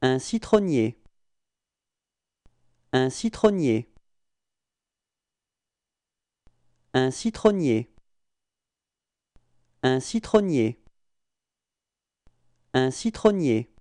Un citronnier. Un citronnier. Un citronnier. Un citronnier. Un citronnier.